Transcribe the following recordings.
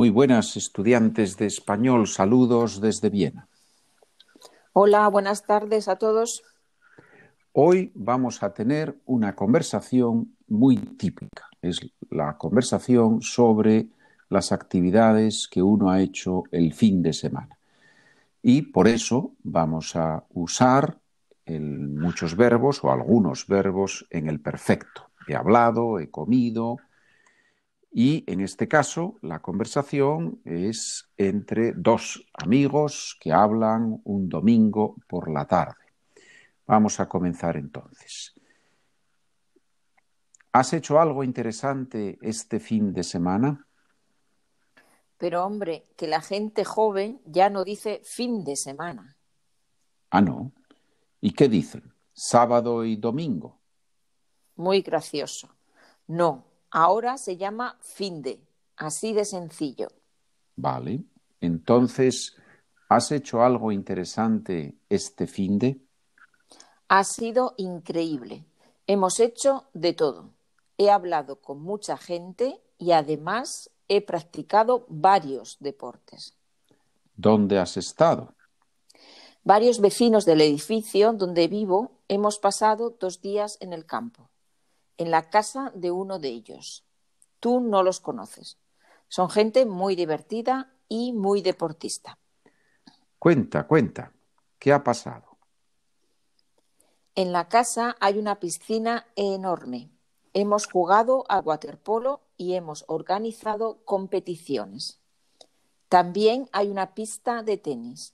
Muy buenas, estudiantes de español. Saludos desde Viena. Hola, buenas tardes a todos. Hoy vamos a tener una conversación muy típica. Es la conversación sobre las actividades que uno ha hecho el fin de semana. Y por eso vamos a usar muchos verbos o algunos verbos en el perfecto. He hablado, he comido, y en este caso, la conversación es entre dos amigos que hablan un domingo por la tarde. Vamos a comenzar entonces. ¿Has hecho algo interesante este fin de semana? Pero hombre, que la gente joven ya no dice fin de semana. Ah, no. ¿Y qué dicen? Sábado y domingo. Muy gracioso. No, Ahora se llama Finde, así de sencillo. Vale. Entonces, ¿has hecho algo interesante este Finde? Ha sido increíble. Hemos hecho de todo. He hablado con mucha gente y además he practicado varios deportes. ¿Dónde has estado? Varios vecinos del edificio donde vivo hemos pasado dos días en el campo en la casa de uno de ellos. Tú no los conoces. Son gente muy divertida y muy deportista. Cuenta, cuenta, ¿qué ha pasado? En la casa hay una piscina enorme. Hemos jugado a waterpolo y hemos organizado competiciones. También hay una pista de tenis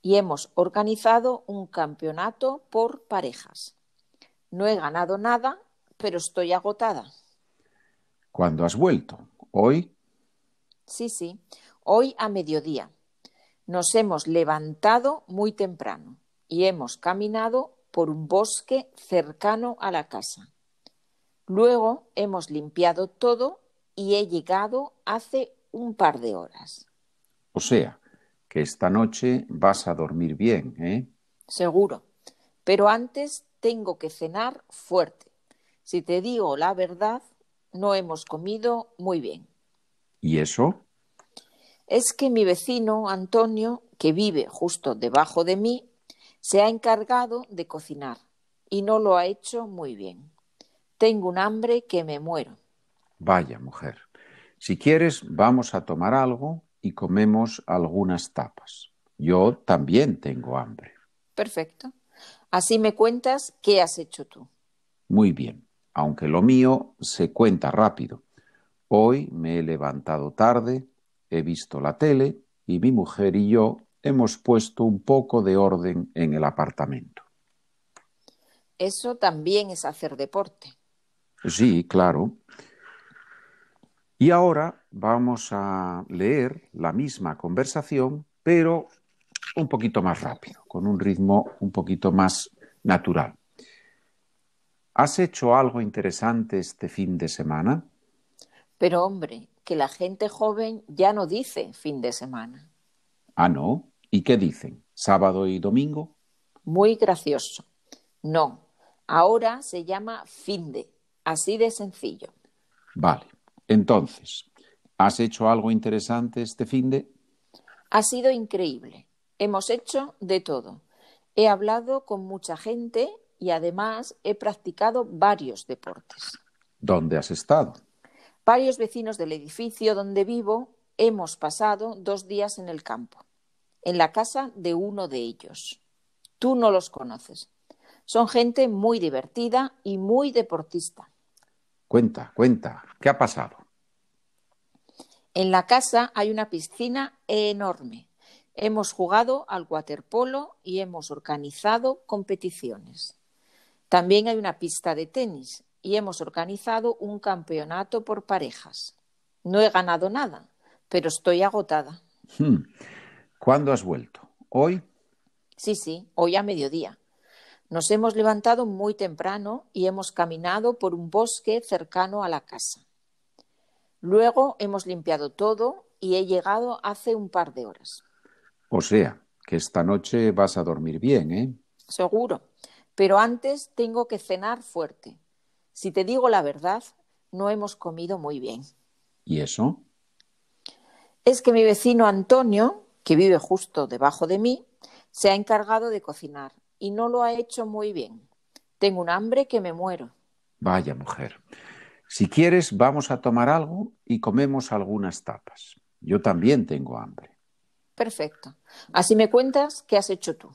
y hemos organizado un campeonato por parejas. No he ganado nada, pero estoy agotada. ¿Cuándo has vuelto? ¿Hoy? Sí, sí, hoy a mediodía. Nos hemos levantado muy temprano y hemos caminado por un bosque cercano a la casa. Luego hemos limpiado todo y he llegado hace un par de horas. O sea, que esta noche vas a dormir bien, ¿eh? Seguro. Pero antes tengo que cenar fuerte. Si te digo la verdad, no hemos comido muy bien. ¿Y eso? Es que mi vecino, Antonio, que vive justo debajo de mí, se ha encargado de cocinar y no lo ha hecho muy bien. Tengo un hambre que me muero. Vaya, mujer. Si quieres, vamos a tomar algo y comemos algunas tapas. Yo también tengo hambre. Perfecto. Así me cuentas qué has hecho tú. Muy bien aunque lo mío se cuenta rápido. Hoy me he levantado tarde, he visto la tele y mi mujer y yo hemos puesto un poco de orden en el apartamento. Eso también es hacer deporte. Sí, claro. Y ahora vamos a leer la misma conversación, pero un poquito más rápido, con un ritmo un poquito más natural. ¿Has hecho algo interesante este fin de semana? Pero hombre, que la gente joven ya no dice fin de semana. Ah, no. ¿Y qué dicen? ¿Sábado y domingo? Muy gracioso. No, ahora se llama fin de. Así de sencillo. Vale. Entonces, ¿has hecho algo interesante este fin de? Ha sido increíble. Hemos hecho de todo. He hablado con mucha gente y además he practicado varios deportes. ¿Dónde has estado? Varios vecinos del edificio donde vivo hemos pasado dos días en el campo, en la casa de uno de ellos. Tú no los conoces. Son gente muy divertida y muy deportista. Cuenta, cuenta, ¿qué ha pasado? En la casa hay una piscina enorme. Hemos jugado al waterpolo y hemos organizado competiciones. También hay una pista de tenis y hemos organizado un campeonato por parejas. No he ganado nada, pero estoy agotada. Hmm. ¿Cuándo has vuelto? ¿Hoy? Sí, sí, hoy a mediodía. Nos hemos levantado muy temprano y hemos caminado por un bosque cercano a la casa. Luego hemos limpiado todo y he llegado hace un par de horas. O sea, que esta noche vas a dormir bien, ¿eh? Seguro. Pero antes tengo que cenar fuerte. Si te digo la verdad, no hemos comido muy bien. ¿Y eso? Es que mi vecino Antonio, que vive justo debajo de mí, se ha encargado de cocinar y no lo ha hecho muy bien. Tengo un hambre que me muero. Vaya mujer. Si quieres, vamos a tomar algo y comemos algunas tapas. Yo también tengo hambre. Perfecto. Así me cuentas qué has hecho tú.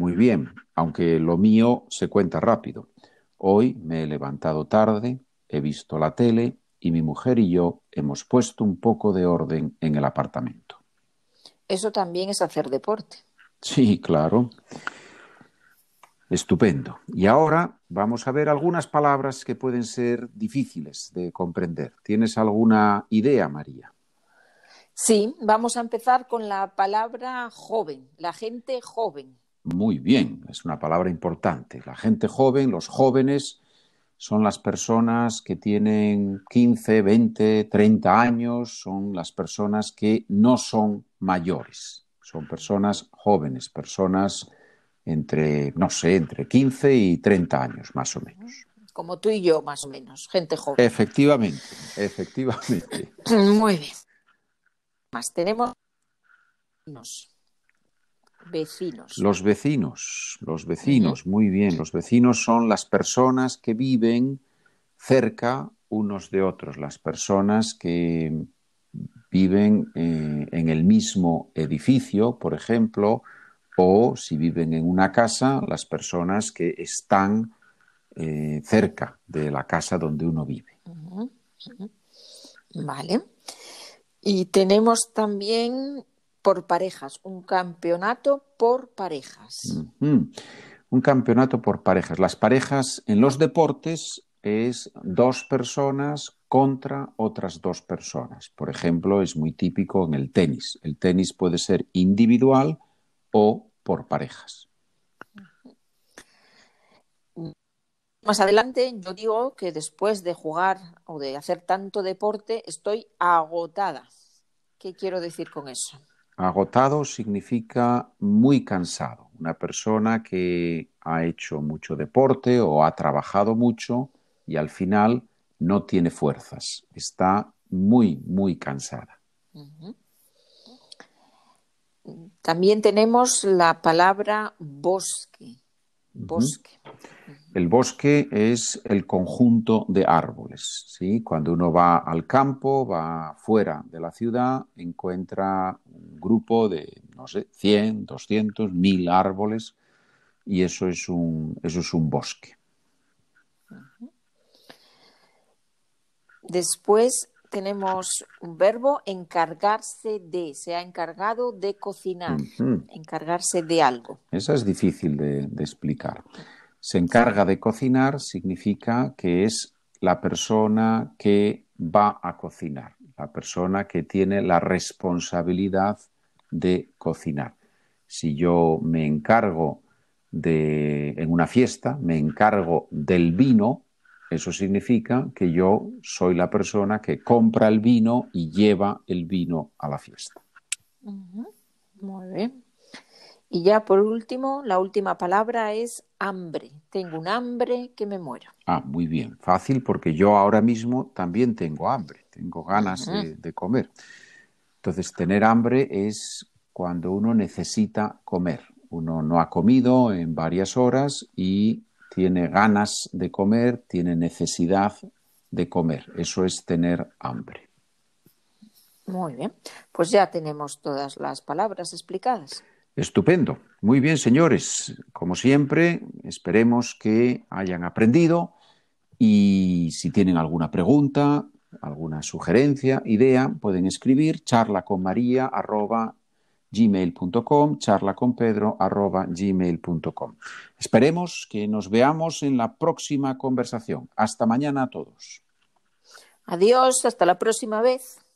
Muy bien, aunque lo mío se cuenta rápido. Hoy me he levantado tarde, he visto la tele y mi mujer y yo hemos puesto un poco de orden en el apartamento. Eso también es hacer deporte. Sí, claro. Estupendo. Y ahora vamos a ver algunas palabras que pueden ser difíciles de comprender. ¿Tienes alguna idea, María? Sí, vamos a empezar con la palabra joven, la gente joven muy bien, es una palabra importante. La gente joven, los jóvenes, son las personas que tienen 15, 20, 30 años, son las personas que no son mayores, son personas jóvenes, personas entre, no sé, entre 15 y 30 años, más o menos. Como tú y yo, más o menos, gente joven. Efectivamente, efectivamente. Muy bien. Más tenemos vecinos. Los vecinos, los vecinos, muy bien. Los vecinos son las personas que viven cerca unos de otros, las personas que viven eh, en el mismo edificio, por ejemplo, o si viven en una casa, las personas que están eh, cerca de la casa donde uno vive. Vale. Y tenemos también por parejas, un campeonato por parejas. Un campeonato por parejas. Las parejas en los deportes es dos personas contra otras dos personas. Por ejemplo, es muy típico en el tenis. El tenis puede ser individual o por parejas. Más adelante yo digo que después de jugar o de hacer tanto deporte estoy agotada. ¿Qué quiero decir con eso? Agotado significa muy cansado. Una persona que ha hecho mucho deporte o ha trabajado mucho y al final no tiene fuerzas. Está muy, muy cansada. También tenemos la palabra bosque. Bosque. El bosque es el conjunto de árboles. ¿sí? Cuando uno va al campo, va fuera de la ciudad, encuentra grupo de, no sé, 100, 200, 1000 árboles y eso es un, eso es un bosque. Después tenemos un verbo encargarse de, se ha encargado de cocinar, encargarse de algo. Esa es difícil de explicar. Se encarga de cocinar significa que es la persona que va a cocinar, la persona que tiene la responsabilidad de cocinar. Si yo me encargo de, en una fiesta, me encargo del vino, eso significa que yo soy la persona que compra el vino y lleva el vino a la fiesta. Muy bien. Y ya por último, la última palabra es hambre. Tengo un hambre que me muero. Ah, muy bien. Fácil porque yo ahora mismo también tengo hambre, tengo ganas de, comer. Entonces, tener hambre es cuando uno necesita comer. Uno no ha comido en varias horas y tiene ganas de comer, tiene necesidad de comer. Eso es tener hambre. Muy bien, pues ya tenemos todas las palabras explicadas. Estupendo. Muy bien, señores. Como siempre, esperemos que hayan aprendido y si tienen alguna pregunta, alguna sugerencia, idea, pueden escribir charla con María arroba gmail.com, charla con Pedro arroba gmail.com. Esperemos que nos veamos en la próxima conversación. Hasta mañana a todos. Adiós, hasta la próxima vez.